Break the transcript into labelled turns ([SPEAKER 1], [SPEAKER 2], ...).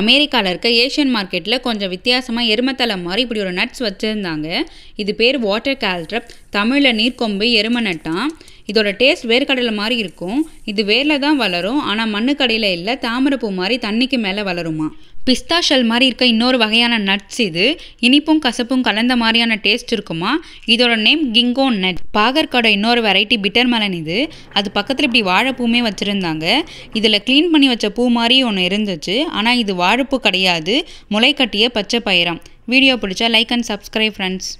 [SPEAKER 1] அமெரிக்காவில் இருக்க ஏஷியன் மார்க்கெட்டில் கொஞ்சம் வித்தியாசமாக எருமத்தலை மாதிரி இப்படி ஒரு நட்ஸ் வச்சுருந்தாங்க இது பேர் வாட்டர் கேல்ட்ரப் தமிழில் நீர்க்கொம்பு எரும நட்டான் இதோட டேஸ்ட் வேர்க்கடலை மாதிரி இருக்கும் இது வேரில் தான் வளரும் ஆனால் மண்ணுக்கடையில் இல்லை தாமரைப்பூ மாதிரி தண்ணிக்கு மேலே வளருமா பிஸ்தா ஷெல் மாதிரி இருக்க இன்னொரு வகையான நட்ஸ் இது இனிப்பும் கசப்பும் கலந்த மாதிரியான டேஸ்ட் இருக்குமா இதோட நேம் கிங்கோ நட் பாகற்காட இன்னொரு வெரைட்டி பிட்டர் மலன் இது அது பக்கத்தில் இப்படி வாழைப்பூமே வச்சுருந்தாங்க இதில் க்ளீன் பண்ணி வச்ச பூ மாதிரி ஒன்று இருந்துச்சு ஆனால் இது வாழைப்பூ கிடையாது முளைக்கட்டிய பச்சை பயிரம் வீடியோ பிடிச்சா லைக் அண்ட் சப்ஸ்கிரைப் ஃப்ரெண்ட்ஸ்